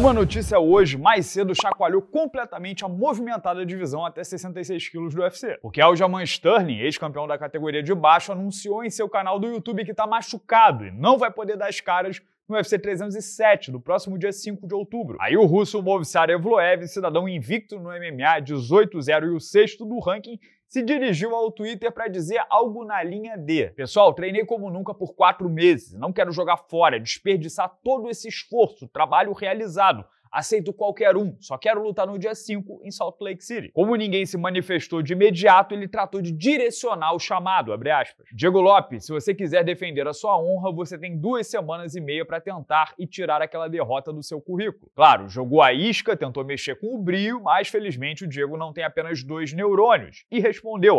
Uma notícia hoje, mais cedo, chacoalhou completamente a movimentada divisão até 66 quilos do UFC. Porque Aljamain Sterling, ex-campeão da categoria de baixo, anunciou em seu canal do YouTube que está machucado e não vai poder dar as caras no UFC 307, no próximo dia 5 de outubro. Aí o russo Movsar Evloev, cidadão invicto no MMA 18-0 e o sexto do ranking, se dirigiu ao Twitter para dizer algo na linha de: Pessoal, treinei como nunca por quatro meses, não quero jogar fora, desperdiçar todo esse esforço, trabalho realizado Aceito qualquer um, só quero lutar no dia 5 em Salt Lake City. Como ninguém se manifestou de imediato, ele tratou de direcionar o chamado, Diego Lopes, se você quiser defender a sua honra, você tem duas semanas e meia para tentar e tirar aquela derrota do seu currículo. Claro, jogou a isca, tentou mexer com o brio, mas felizmente o Diego não tem apenas dois neurônios. E respondeu,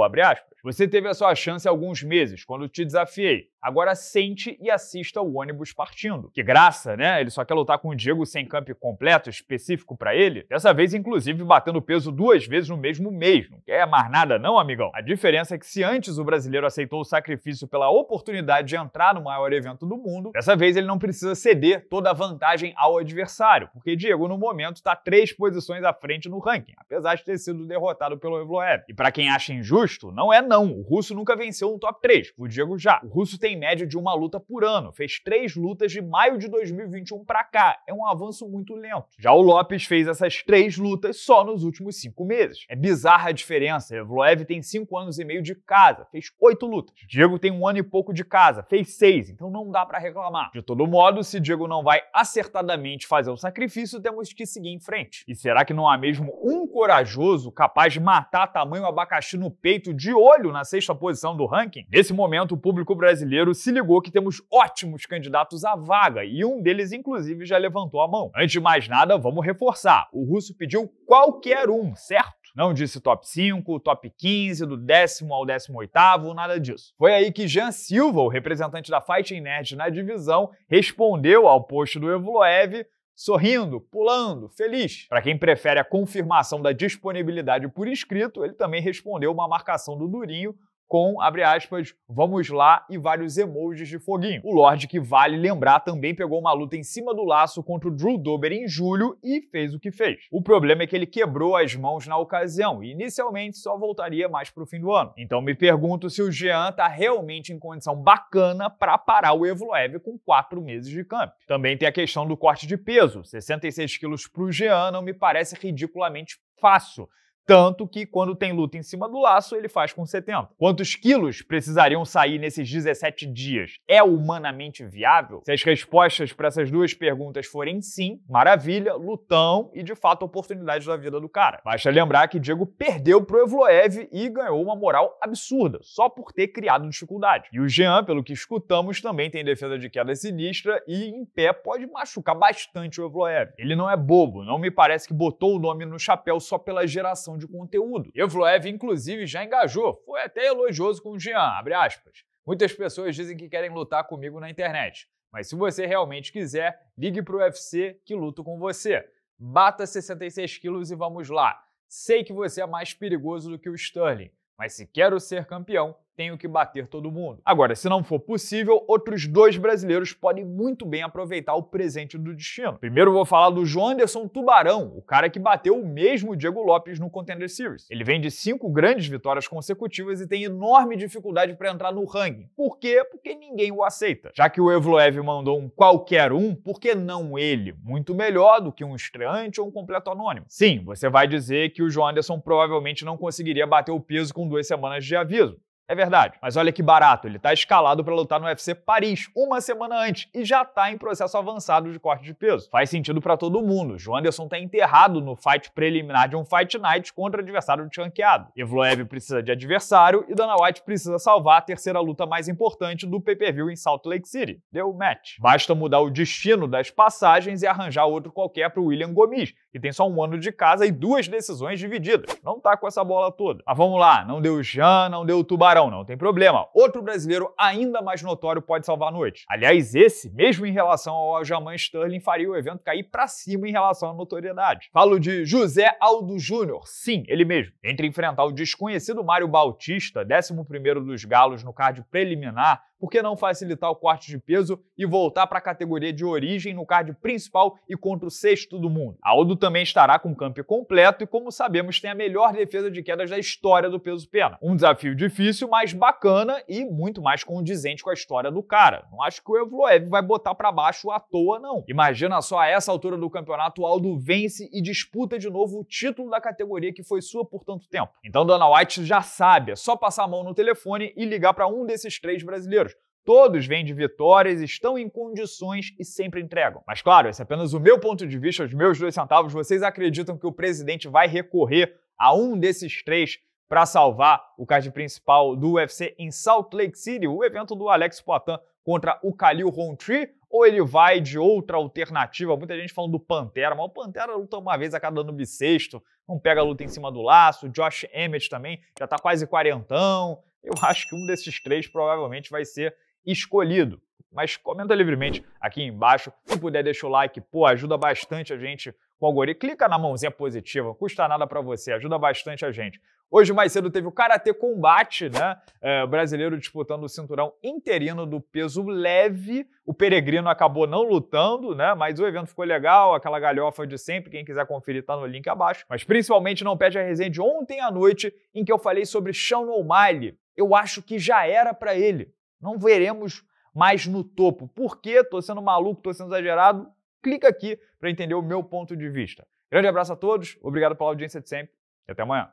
Você teve a sua chance há alguns meses, quando te desafiei. Agora sente e assista o ônibus partindo. Que graça, né? Ele só quer lutar com o Diego sem camp completo, específico para ele. Dessa vez, inclusive, batendo peso duas vezes no mesmo mês. Não quer mais nada, não, amigão? A diferença é que se antes o brasileiro aceitou o sacrifício pela oportunidade de entrar no maior evento do mundo, dessa vez ele não precisa ceder toda a vantagem ao adversário, porque Diego, no momento, está três posições à frente no ranking, apesar de ter sido derrotado pelo Evloev. E para quem acha injusto, não é não. O russo nunca venceu um top 3. O Diego já. O russo tem em média de uma luta por ano. Fez três lutas de maio de 2021 para cá. É um avanço muito lento. Já o Lopes fez essas três lutas só nos últimos cinco meses. É bizarra a diferença. Evloev tem cinco anos e meio de casa, fez oito lutas. Diego tem um ano e pouco de casa, fez seis, então não dá para reclamar. De todo modo, se Diego não vai acertadamente fazer o sacrifício, temos que seguir em frente. E será que não há mesmo um corajoso capaz de matar tamanho abacaxi no peito de olho na sexta posição do ranking? Nesse momento, o público brasileiro Janeiro se ligou que temos ótimos candidatos à vaga e um deles, inclusive, já levantou a mão. Antes de mais nada, vamos reforçar: o russo pediu qualquer um, certo? Não disse top 5, top 15, do décimo ao décimo oitavo, nada disso. Foi aí que Jean Silva, o representante da Fighting Nerd na divisão, respondeu ao post do Evloev sorrindo, pulando, feliz. Para quem prefere a confirmação da disponibilidade por escrito, ele também respondeu uma marcação do Durinho com, abre aspas, vamos lá e vários emojis de foguinho. O Lorde, que vale lembrar, também pegou uma luta em cima do laço contra o Drew Dober em julho e fez o que fez. O problema é que ele quebrou as mãos na ocasião e inicialmente só voltaria mais pro fim do ano. Então me pergunto se o Jean tá realmente em condição bacana para parar o Evloev com quatro meses de camp. Também tem a questão do corte de peso. 66 quilos pro Jean não me parece ridiculamente fácil, tanto que quando tem luta em cima do laço, ele faz com 70. Quantos quilos precisariam sair nesses 17 dias? É humanamente viável? Se as respostas para essas duas perguntas forem sim, maravilha, lutão e de fato oportunidades da vida do cara. Basta lembrar que Diego perdeu pro Evloev e ganhou uma moral absurda, só por ter criado dificuldade. E o Jean, pelo que escutamos, também tem defesa de queda sinistra e em pé pode machucar bastante o Evloev. Ele não é bobo, não me parece que botou o nome no chapéu só pela geração criação de conteúdo. Evloev, inclusive, já engajou, foi até elogioso com o Jean, abre aspas. Muitas pessoas dizem que querem lutar comigo na internet, mas se você realmente quiser, ligue para o UFC que luto com você. Bata 66 quilos e vamos lá. Sei que você é mais perigoso do que o Sterling, mas se quero ser campeão, tenho que bater todo mundo. Agora, se não for possível, outros dois brasileiros podem muito bem aproveitar o presente do destino. Primeiro vou falar do João Anderson Tubarão, o cara que bateu o mesmo Diego Lopes no Contender Series. Ele vem de cinco grandes vitórias consecutivas e tem enorme dificuldade para entrar no ranking. Por quê? Porque ninguém o aceita. Já que o Evloev mandou um qualquer um, por que não ele? Muito melhor do que um estreante ou um completo anônimo. Sim, você vai dizer que o João Anderson provavelmente não conseguiria bater o peso com duas semanas de aviso. É verdade, mas olha que barato, ele está escalado para lutar no UFC Paris uma semana antes e já está em processo avançado de corte de peso. Faz sentido para todo mundo. João Anderson está enterrado no fight preliminar de um Fight Night contra adversário desranqueado. Evloev precisa de adversário e Dana White precisa salvar a terceira luta mais importante do pay-per-view em Salt Lake City. Deu match. Basta mudar o destino das passagens e arranjar outro qualquer para William Gomes, e tem só um ano de casa e duas decisões divididas. Não tá com essa bola toda. Ah, vamos lá, não deu o Jean, não deu o Tubarão, não tem problema. Outro brasileiro ainda mais notório pode salvar a noite. Aliás, esse, mesmo em relação ao Aljamain Sterling, faria o evento cair para cima em relação à notoriedade. Falo de José Aldo Júnior, sim, ele mesmo. Entre enfrentar o desconhecido Mário Bautista, 11 primeiro dos galos no card preliminar, por que não facilitar o corte de peso e voltar para a categoria de origem no card principal e contra o sexto do mundo? Aldo também estará com o camp completo e, como sabemos, tem a melhor defesa de quedas da história do peso pena. Um desafio difícil, mas bacana e muito mais condizente com a história do cara. Não acho que o Evloev vai botar para baixo à toa, não. Imagina só a essa altura do campeonato, o Aldo vence e disputa de novo o título da categoria que foi sua por tanto tempo. Então Dana White já sabe, é só passar a mão no telefone e ligar para um desses três brasileiros. Todos vêm de vitórias, estão em condições e sempre entregam. Mas claro, esse é apenas o meu ponto de vista, os meus dois centavos. Vocês acreditam que o presidente vai recorrer a um desses três para salvar o card principal do UFC em Salt Lake City, o evento do Alex Poitin contra o Khalil Rountree? Ou ele vai de outra alternativa? Muita gente falando do Pantera, mas o Pantera luta uma vez a cada ano bissexto, não pega a luta em cima do laço. Josh Emmett também já está quase quarentão. Eu acho que um desses três provavelmente vai ser escolhido. Mas comenta livremente aqui embaixo. Se puder, deixa o like, pô, ajuda bastante a gente com o algoritmo. Clica na mãozinha positiva, não custa nada para você, ajuda bastante a gente. Hoje, mais cedo, teve o Karatê Combate, né? É, brasileiro disputando o cinturão interino do peso leve. O Peregrino acabou não lutando, né? Mas o evento ficou legal, aquela galhofa de sempre. Quem quiser conferir, tá no link abaixo. Mas principalmente não perde a resenha de ontem à noite, em que eu falei sobre Sean O'Malley. Eu acho que já era para ele. Não veremos mais no topo. Por quê? Estou sendo maluco, estou sendo exagerado? Clica aqui para entender o meu ponto de vista. Grande abraço a todos, obrigado pela audiência de sempre e até amanhã.